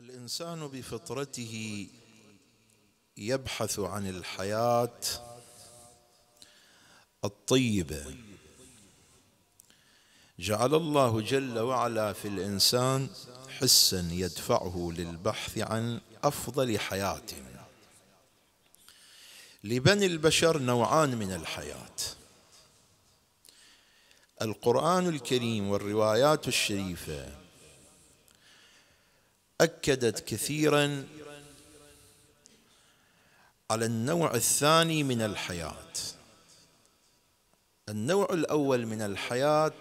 الانسان بفطرته يبحث عن الحياه الطيبه جعل الله جل وعلا في الانسان حسا يدفعه للبحث عن افضل حياه لبني البشر نوعان من الحياه القران الكريم والروايات الشريفه أكدت كثيرا على النوع الثاني من الحياة النوع الأول من الحياة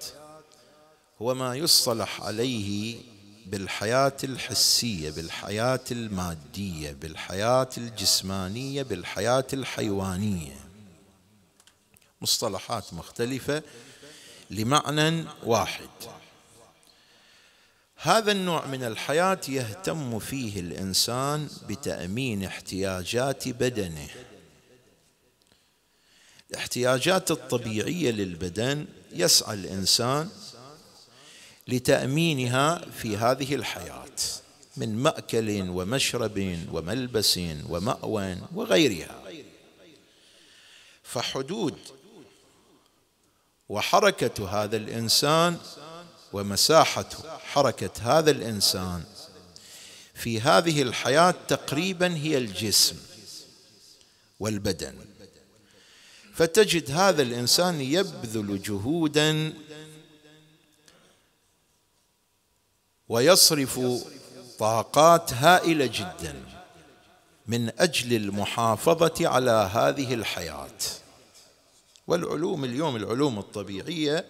هو ما يصطلح عليه بالحياة الحسية بالحياة المادية بالحياة الجسمانية بالحياة الحيوانية مصطلحات مختلفة لمعنى واحد هذا النوع من الحياة يهتم فيه الإنسان بتأمين احتياجات بدنه الاحتياجات الطبيعية للبدن يسعى الإنسان لتأمينها في هذه الحياة من مأكل ومشرب وملبس ومأوى وغيرها فحدود وحركة هذا الإنسان ومساحة حركة هذا الإنسان في هذه الحياة تقريبا هي الجسم والبدن فتجد هذا الإنسان يبذل جهودا ويصرف طاقات هائلة جدا من أجل المحافظة على هذه الحياة والعلوم اليوم العلوم الطبيعية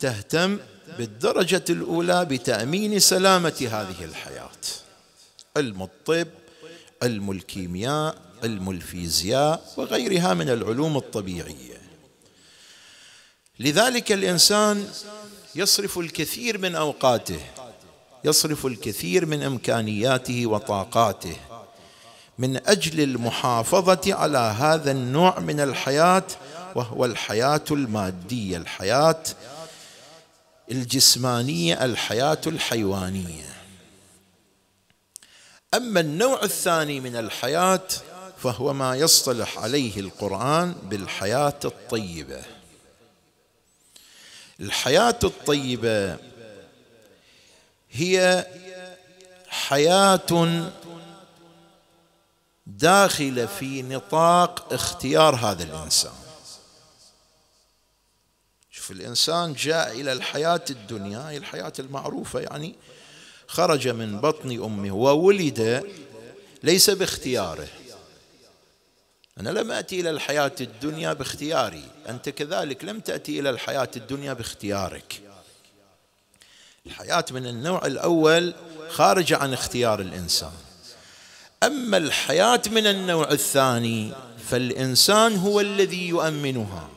تهتم بالدرجة الأولى بتأمين سلامة هذه الحياة علم الطب علم الكيمياء علم الفيزياء وغيرها من العلوم الطبيعية لذلك الإنسان يصرف الكثير من أوقاته يصرف الكثير من إمكانياته وطاقاته من أجل المحافظة على هذا النوع من الحياة وهو الحياة المادية الحياة الجسمانيه الحياه الحيوانيه اما النوع الثاني من الحياه فهو ما يصطلح عليه القران بالحياه الطيبه الحياه الطيبه هي حياه داخله في نطاق اختيار هذا الانسان الكهف الإنسان جاء إلى الحياة الدنيا هي الحياة المعروفة يعني خرج من بطن أمه وولد ليس باختياره أنا لم أتي إلى الحياة الدنيا باختياري أنت كذلك لم تأتي إلى الحياة الدنيا باختيارك الحياة من النوع الأول خارجة عن اختيار الإنسان أما الحياة من النوع الثاني فالإنسان هو الذي يؤمنها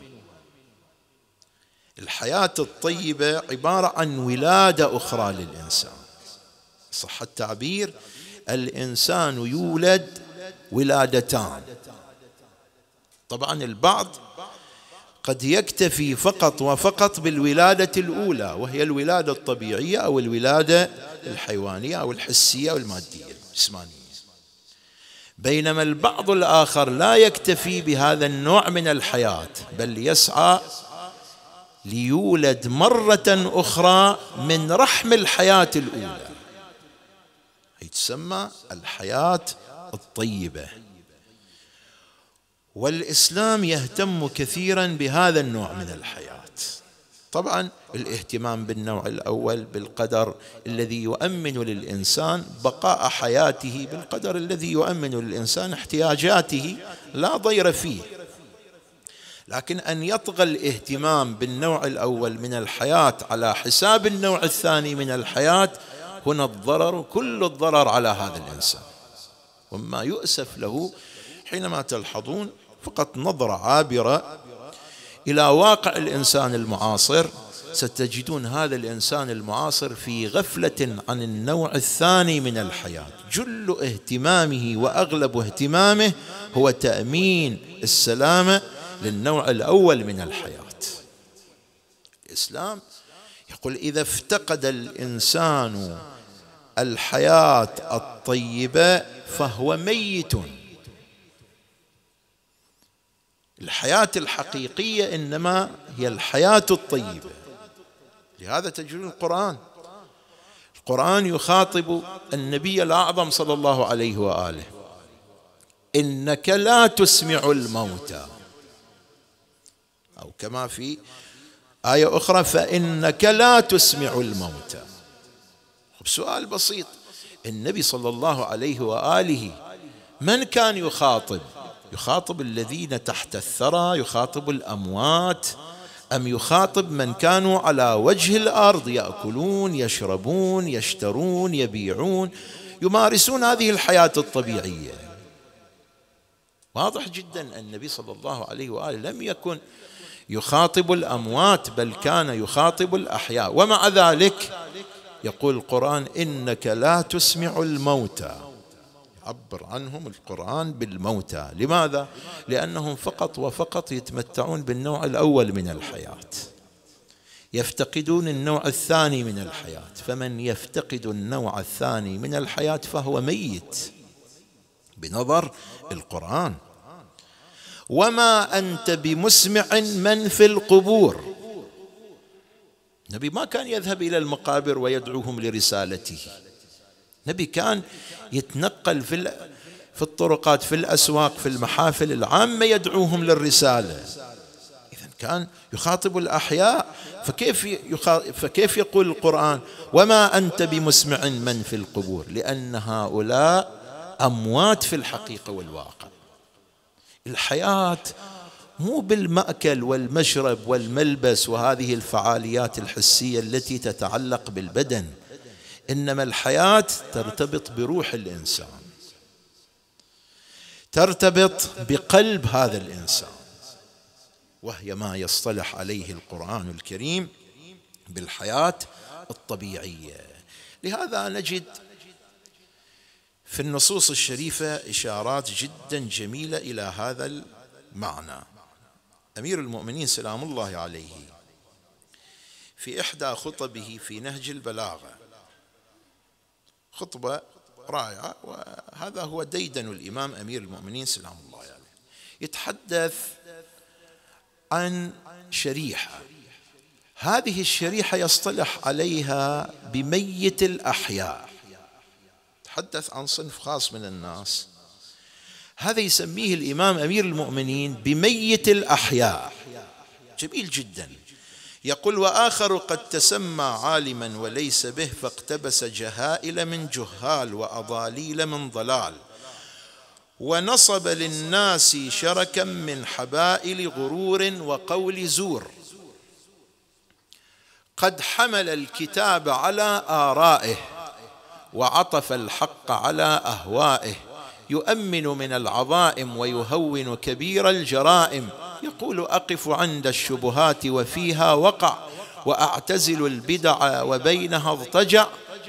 الحياة الطيبة عبارة عن ولادة أخرى للإنسان صح التعبير الإنسان يولد ولادتان طبعا البعض قد يكتفي فقط وفقط بالولادة الأولى وهي الولادة الطبيعية أو الولادة الحيوانية أو الحسية أو المادية الجسمانية بينما البعض الآخر لا يكتفي بهذا النوع من الحياة بل يسعى ليولد مرة أخرى من رحم الحياة الأولى هي تسمى الحياة الطيبة والإسلام يهتم كثيرا بهذا النوع من الحياة طبعا الاهتمام بالنوع الأول بالقدر الذي يؤمن للإنسان بقاء حياته بالقدر الذي يؤمن للإنسان احتياجاته لا ضير فيه لكن ان يطغى الاهتمام بالنوع الاول من الحياه على حساب النوع الثاني من الحياه هنا الضرر كل الضرر على هذا الانسان وما يؤسف له حينما تلحظون فقط نظره عابره الى واقع الانسان المعاصر ستجدون هذا الانسان المعاصر في غفله عن النوع الثاني من الحياه جل اهتمامه واغلب اهتمامه هو تامين السلامه للنوع الأول من الحياة الإسلام يقول إذا افتقد الإنسان الحياة الطيبة فهو ميت الحياة الحقيقية إنما هي الحياة الطيبة لهذا تجدون القرآن القرآن يخاطب النبي الأعظم صلى الله عليه وآله إنك لا تسمع الموتى أو كما في آية أخرى فإنك لا تسمع الموتى طيب، سؤال بسيط النبي صلى الله عليه وآله من كان يخاطب يخاطب الذين تحت الثرى يخاطب الأموات أم يخاطب من كانوا على وجه الأرض يأكلون يشربون يشترون يبيعون يمارسون هذه الحياة الطبيعية واضح جدا النبي صلى الله عليه وآله لم يكن يخاطب الأموات بل كان يخاطب الأحياء ومع ذلك يقول القرآن إنك لا تسمع الموتى يعبر عنهم القرآن بالموتى لماذا؟ لأنهم فقط وفقط يتمتعون بالنوع الأول من الحياة يفتقدون النوع الثاني من الحياة فمن يفتقد النوع الثاني من الحياة فهو ميت بنظر القرآن وما أنت بمسمع من في القبور النبي ما كان يذهب إلى المقابر ويدعوهم لرسالته النبي كان يتنقل في في الطرقات في الأسواق في المحافل العامة يدعوهم للرسالة إذا كان يخاطب الأحياء فكيف فكيف يقول القرآن وما أنت بمسمع من في القبور لأن هؤلاء أموات في الحقيقة والواقع الحياه مو بالماكل والمشرب والملبس وهذه الفعاليات الحسيه التي تتعلق بالبدن انما الحياه ترتبط بروح الانسان ترتبط بقلب هذا الانسان وهي ما يصطلح عليه القران الكريم بالحياه الطبيعيه لهذا نجد في النصوص الشريفه اشارات جدا جميله الى هذا المعنى امير المؤمنين سلام الله عليه في احدى خطبه في نهج البلاغه خطبه رائعه وهذا هو ديدن الامام امير المؤمنين سلام الله عليه يتحدث عن شريحه هذه الشريحه يصطلح عليها بميت الاحياء يتحدث عن صنف خاص من الناس هذا يسميه الإمام أمير المؤمنين بميت الأحياء جميل جدا يقول وآخر قد تسمى عالما وليس به فاقتبس جهائل من جهال وأضاليل من ضلال ونصب للناس شركا من حبائل غرور وقول زور قد حمل الكتاب على آرائه وعطف الحق على اهوائه يؤمن من العظائم ويهون كبير الجرائم يقول اقف عند الشبهات وفيها وقع واعتزل البدع وبينها اضطجع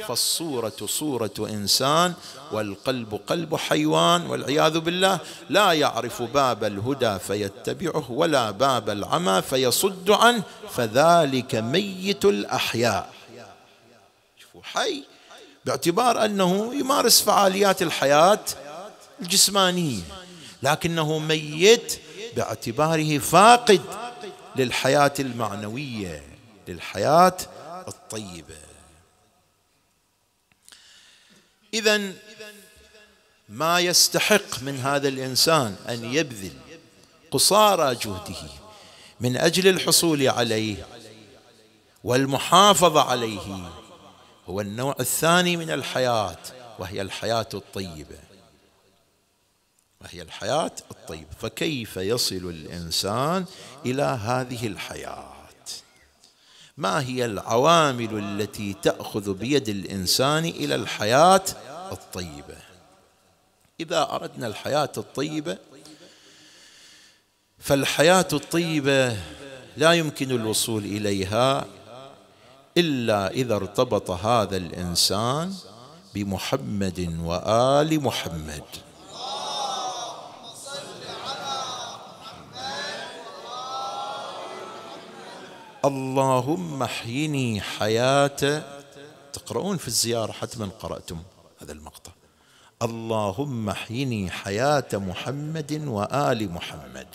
فالصورة صورة إنسان والقلب قلب حيوان والعياذ بالله لا يعرف باب الهدى فيتبعه ولا باب العمى فيصد عنه فذلك ميت الأحياء شوفوا حي باعتبار انه يمارس فعاليات الحياه الجسمانيه لكنه ميت باعتباره فاقد للحياه المعنويه للحياه الطيبه اذا ما يستحق من هذا الانسان ان يبذل قصارى جهده من اجل الحصول عليه والمحافظه عليه هو النوع الثاني من الحياة وهي الحياة الطيبة وهي الحياة الطيبة فكيف يصل الإنسان إلى هذه الحياة ما هي العوامل التي تأخذ بيد الإنسان إلى الحياة الطيبة إذا أردنا الحياة الطيبة فالحياة الطيبة لا يمكن الوصول إليها الا اذا ارتبط هذا الانسان بمحمد وال محمد اللهم احيني حياة تقرؤون في الزيارة حتما قرأتم هذا المقطع اللهم احيني حياة محمد وآل محمد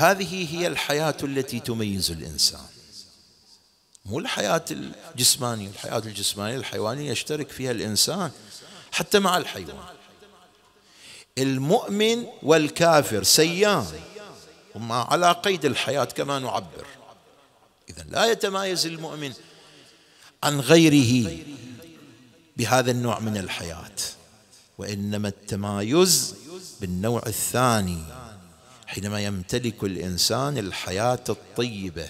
هذه هي الحياة التي تميز الإنسان مو الحياة الجسمانية الحياة الجسمانية الحيوانية يشترك فيها الإنسان حتى مع الحيوان المؤمن والكافر سيان هما على قيد الحياة كما نعبر إذا لا يتمايز المؤمن عن غيره بهذا النوع من الحياة وإنما التمايز بالنوع الثاني حينما يمتلك الانسان الحياه الطيبه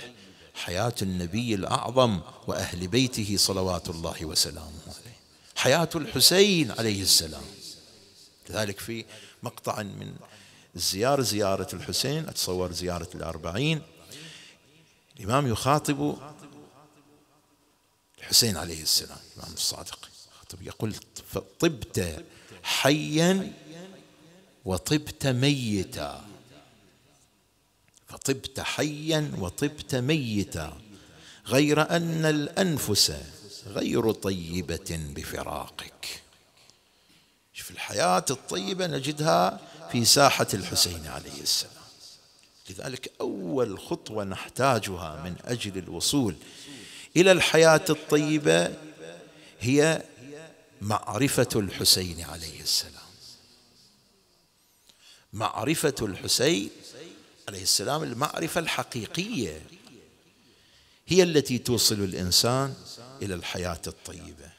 حياه النبي الاعظم واهل بيته صلوات الله وسلامه عليه حياه الحسين عليه السلام لذلك في مقطع من الزيارة زيارة الحسين أتصور زيارة الأربعين الإمام يخاطب الحسين عليه السلام الإمام الصادق يقول طبت حيا وطبت ميتا فطبت حيا وطبت ميتا غير ان الانفس غير طيبه بفراقك شوف الحياه الطيبه نجدها في ساحه الحسين عليه السلام لذلك اول خطوه نحتاجها من اجل الوصول الى الحياه الطيبه هي معرفه الحسين عليه السلام معرفه الحسين عليه السلام المعرفة الحقيقية هي التي توصل الإنسان إلى الحياة الطيبة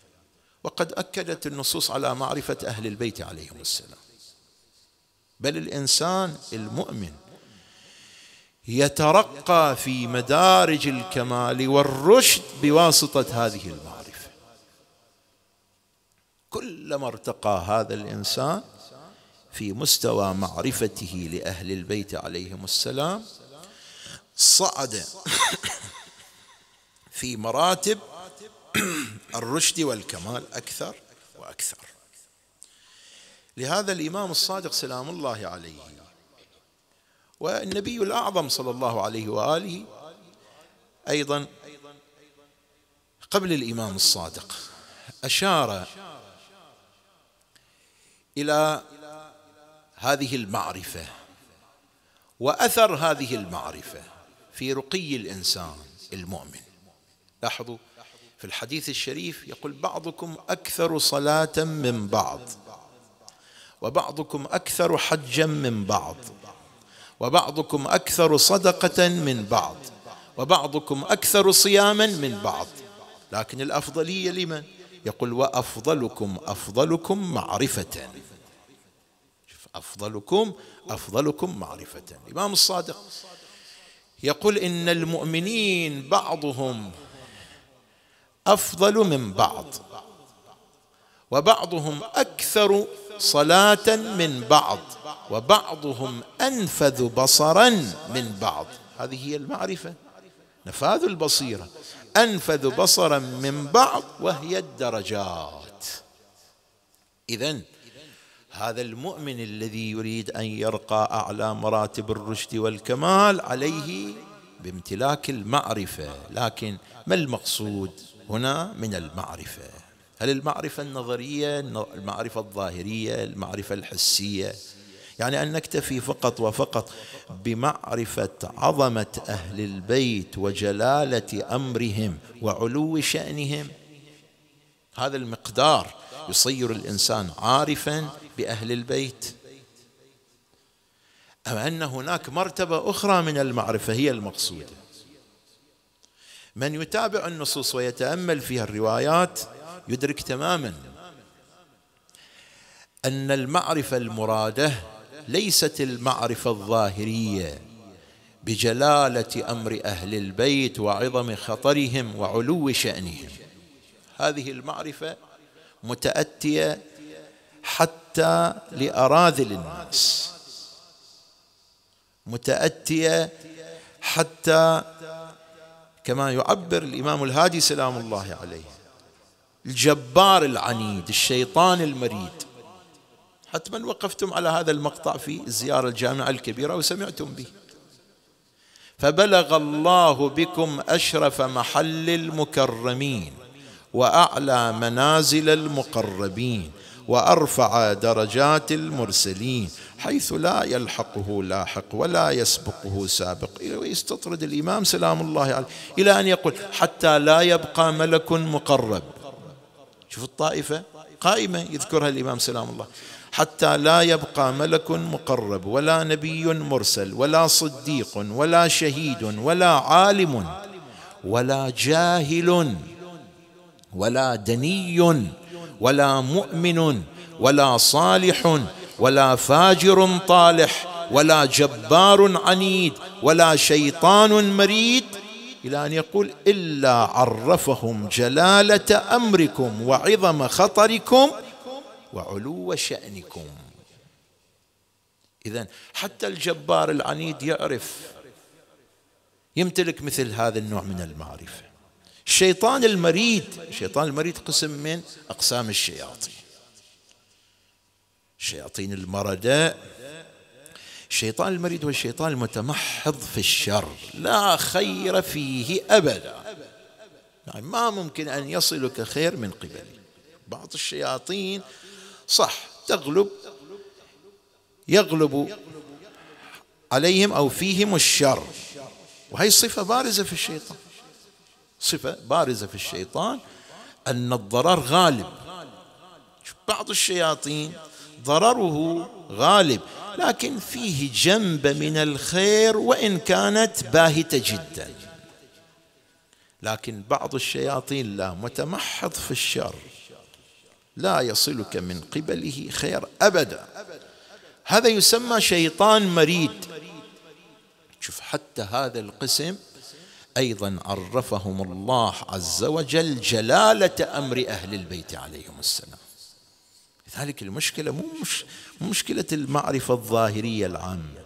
وقد أكدت النصوص على معرفة أهل البيت عليهم السلام بل الإنسان المؤمن يترقى في مدارج الكمال والرشد بواسطة هذه المعرفة كلما ارتقى هذا الإنسان في مستوى معرفته لأهل البيت عليهم السلام صعد في مراتب الرشد والكمال أكثر وأكثر لهذا الإمام الصادق سلام الله عليه والنبي الأعظم صلى الله عليه وآله أيضا قبل الإمام الصادق أشار إلى هذه المعرفه واثر هذه المعرفه في رقي الانسان المؤمن لاحظوا في الحديث الشريف يقول بعضكم اكثر صلاه من بعض وبعضكم اكثر حجا من بعض وبعضكم اكثر صدقه من بعض وبعضكم اكثر صياما من بعض لكن الافضليه لمن يقول وافضلكم افضلكم معرفه أفضلكم أفضلكم معرفة الإمام الصادق يقول إن المؤمنين بعضهم أفضل من بعض وبعضهم أكثر صلاة من بعض وبعضهم أنفذ بصرا من بعض هذه هي المعرفة نفاذ البصيرة أنفذ بصرا من بعض وهي الدرجات إذا هذا المؤمن الذي يريد ان يرقى اعلى مراتب الرشد والكمال عليه بامتلاك المعرفه لكن ما المقصود هنا من المعرفه هل المعرفه النظريه المعرفه الظاهريه المعرفه الحسيه يعني ان نكتفي فقط وفقط بمعرفه عظمه اهل البيت وجلاله امرهم وعلو شانهم هذا المقدار يصير الانسان عارفا باهل البيت أو أن هناك مرتبة أخرى من المعرفة هي المقصودة من يتابع النصوص ويتأمل فيها الروايات يدرك تماما أن المعرفة المرادة ليست المعرفة الظاهرية بجلالة أمر أهل البيت وعظم خطرهم وعلو شأنهم هذه المعرفة متأتية حتى حتى لأراذل الناس متأتية حتى كما يعبر الإمام الهادي سلام الله عليه الجبار العنيد الشيطان المريد حتما وقفتم على هذا المقطع في الزيارة الجامعة الكبيرة وسمعتم به فبلغ الله بكم أشرف محل المكرمين وأعلى منازل المقربين وارفع درجات المرسلين حيث لا يلحقه لاحق ولا يسبقه سابق يستطرد الامام سلام الله عليه الى ان يقول حتى لا يبقى ملك مقرب شوف الطائفه قائمه يذكرها الامام سلام الله حتى لا يبقى ملك مقرب ولا نبي مرسل ولا صديق ولا شهيد ولا عالم ولا جاهل ولا دني ولا مؤمن ولا صالح ولا فاجر طالح ولا جبار عنيد ولا شيطان مريد الى ان يقول الا عرفهم جلاله امركم وعظم خطركم وعلو شانكم اذا حتى الجبار العنيد يعرف يمتلك مثل هذا النوع من المعرفه الشيطان المريد الشيطان المريد قسم من أقسام الشياطين شياطين المرداء الشيطان المريد والشيطان المتمحض في الشر لا خير فيه أبدا يعني ما ممكن أن يصلك خير من قبله بعض الشياطين صح تغلب يغلب عليهم أو فيهم الشر وهي صفة بارزة في الشيطان صفة بارزة في الشيطان أن الضرر غالب بعض الشياطين ضرره غالب لكن فيه جنبة من الخير وإن كانت باهتة جدا لكن بعض الشياطين لا متمحض في الشر لا يصلك من قبله خير أبدا هذا يسمى شيطان مريد شوف حتى هذا القسم أيضا عرفهم الله عز وجل جلالة أمر أهل البيت عليهم السلام لذلك المشكلة مو مش مشكلة المعرفة الظاهرية العامة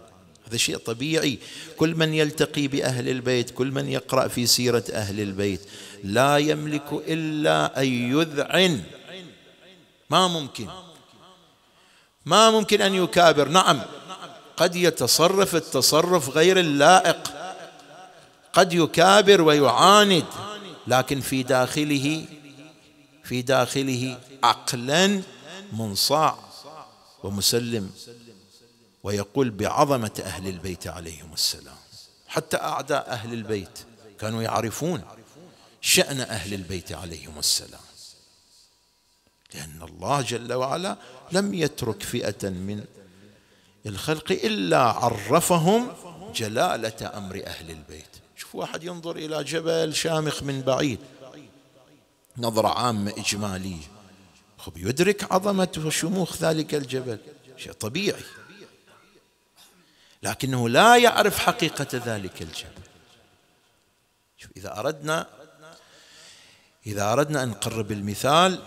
هذا شيء طبيعي كل من يلتقي بأهل البيت كل من يقرأ في سيرة أهل البيت لا يملك إلا أن يذعن ما ممكن ما ممكن أن يكابر نعم قد يتصرف التصرف غير اللائق قد يكابر ويعاند لكن في داخله في داخله عقلا منصاع ومسلم ويقول بعظمة أهل البيت عليهم السلام حتى أعداء أهل البيت كانوا يعرفون شأن أهل البيت عليهم السلام لأن الله جل وعلا لم يترك فئة من الخلق إلا عرفهم جلالة أمر أهل البيت شوف واحد ينظر إلى جبل شامخ من بعيد نظرة عامة إجمالية خب يدرك عظمة وشموخ ذلك الجبل شيء طبيعي لكنه لا يعرف حقيقة ذلك الجبل شوف إذا أردنا إذا أردنا أن نقرب المثال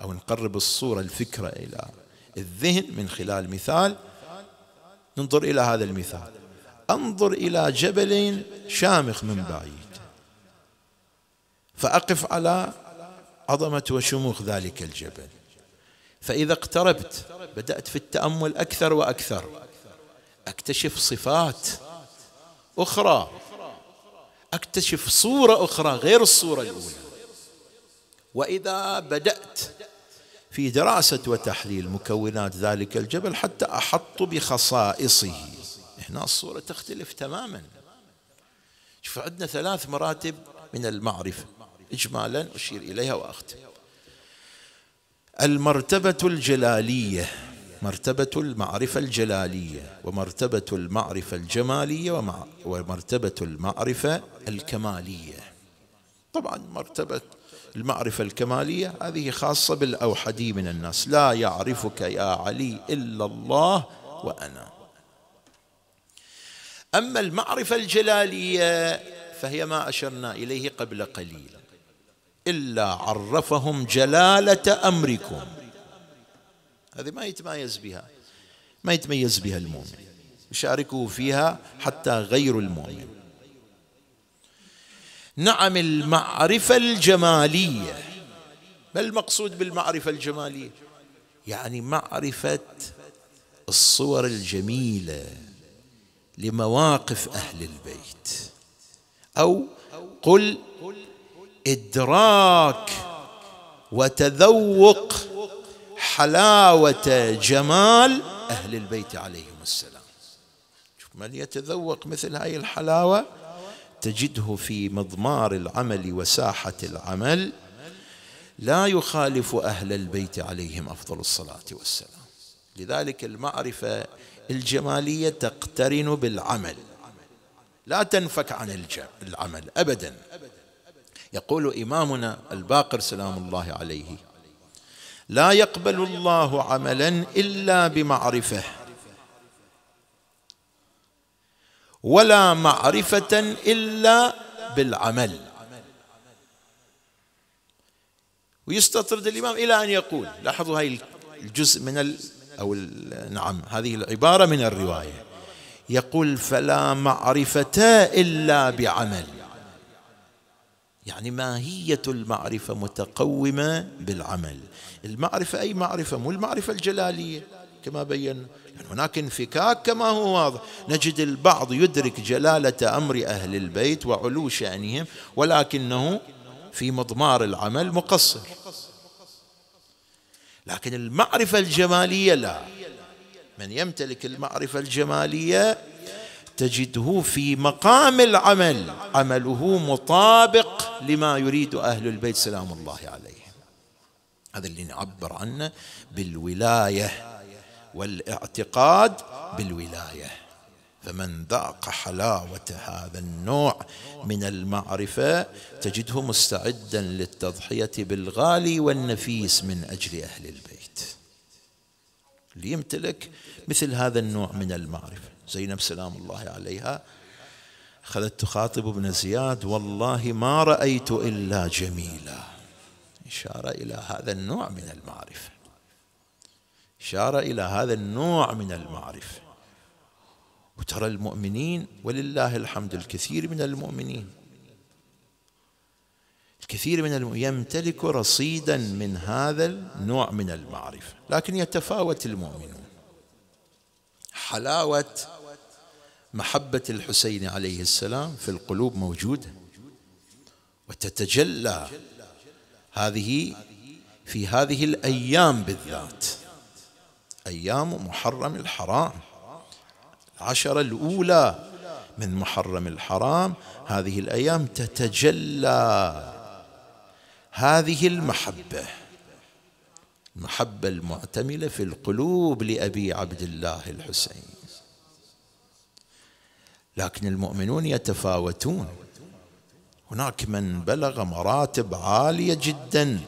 أو نقرب الصورة الفكرة إلى الذهن من خلال مثال ننظر إلى هذا المثال أنظر إلى جبل شامخ من بعيد فأقف على عظمة وشموخ ذلك الجبل فإذا اقتربت بدأت في التأمل أكثر وأكثر أكتشف صفات أخرى أكتشف صورة أخرى غير الصورة الأولى وإذا بدأت في دراسة وتحليل مكونات ذلك الجبل حتى أحط بخصائصه هنا الصورة تختلف تماما شوف عندنا ثلاث مراتب من المعرفة إجمالا أشير إليها وأختم المرتبة الجلالية مرتبة المعرفة الجلالية ومرتبة المعرفة الجمالية ومرتبة المعرفة الكمالية طبعا مرتبة المعرفة الكمالية هذه خاصة بالأوحدي من الناس لا يعرفك يا علي إلا الله وأنا أما المعرفة الجلالية فهي ما أشرنا إليه قبل قليل إلا عرفهم جلالة أمركم هذه ما يتميز بها ما يتميز بها المؤمن يشاركه فيها حتى غير المؤمن نعم المعرفة الجمالية ما المقصود بالمعرفة الجمالية يعني معرفة الصور الجميله لمواقف أهل البيت أو قل إدراك وتذوق حلاوة جمال أهل البيت عليهم السلام من يتذوق مثل هذه الحلاوة تجده في مضمار العمل وساحة العمل لا يخالف أهل البيت عليهم أفضل الصلاة والسلام لذلك المعرفة الجمالية تقترن بالعمل لا تنفك عن العمل أبدا يقول إمامنا الباقر سلام الله عليه لا يقبل الله عملا إلا بمعرفة ولا معرفة إلا بالعمل ويستطرد الإمام إلى أن يقول لاحظوا هاي الجزء من أو نعم هذه العبارة من الرواية يقول فلا معرفة إلا بعمل يعني ماهية المعرفة متقومة بالعمل المعرفة أي معرفة مو المعرفة الجلالية كما بينا يعني هناك انفكاك كما هو واضح نجد البعض يدرك جلالة أمر أهل البيت وعلو شأنهم ولكنه في مضمار العمل مقصر لكن المعرفة الجمالية لا من يمتلك المعرفة الجمالية تجده في مقام العمل عمله مطابق لما يريد أهل البيت سلام الله عليهم هذا اللي نعبر عنه بالولاية والاعتقاد بالولايه فمن ذاق حلاوة هذا النوع من المعرفة تجده مستعدا للتضحية بالغالي والنفيس من أجل أهل البيت ليمتلك مثل هذا النوع من المعرفة زينب سلام الله عليها أخذت تخاطب ابن زياد والله ما رأيت إلا جميلا إشارة إلى هذا النوع من المعرفة إشارة إلى هذا النوع من المعرفة وترى المؤمنين ولله الحمد الكثير من المؤمنين الكثير من الم... يمتلك رصيدا من هذا النوع من المعرفة لكن يتفاوت المؤمنون حلاوة محبة الحسين عليه السلام في القلوب موجودة وتتجلى هذه في هذه الأيام بالذات أيام محرم الحرام العشرة الأولى من محرم الحرام هذه الأيام تتجلى هذه المحبة المحبة المعتملة في القلوب لأبي عبد الله الحسين لكن المؤمنون يتفاوتون هناك من بلغ مراتب عالية جدا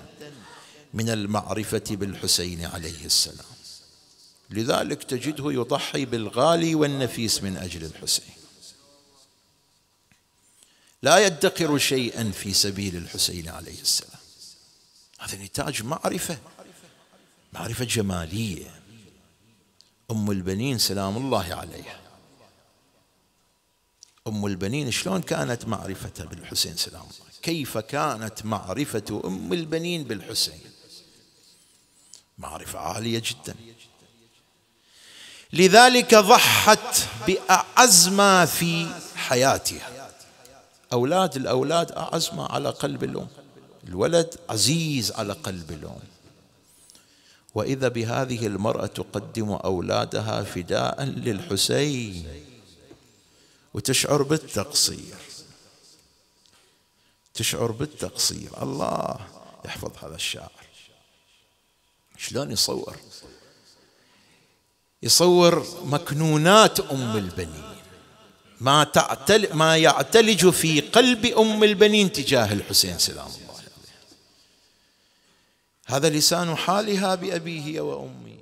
من المعرفة بالحسين عليه السلام لذلك تجده يضحي بالغالي والنفيس من أجل الحسين لا يدخر شيئا في سبيل الحسين عليه السلام هذا نتاج معرفة معرفة جمالية أم البنين سلام الله عليها أم البنين شلون كانت معرفتها بالحسين سلام الله كيف كانت معرفة أم البنين بالحسين معرفة عالية جداً لذلك ضحت بأعز ما في حياتها أولاد الأولاد أعز ما على قلب الأم الولد عزيز على قلب الأم وإذا بهذه المرأة تقدم أولادها فداء للحسين وتشعر بالتقصير تشعر بالتقصير الله يحفظ هذا الشاعر شلون يصور يصور مكنونات ام البنين ما تعتل ما يعتلج في قلب ام البنين تجاه الحسين سلام الله عليه هذا لسان حالها بابيه وامي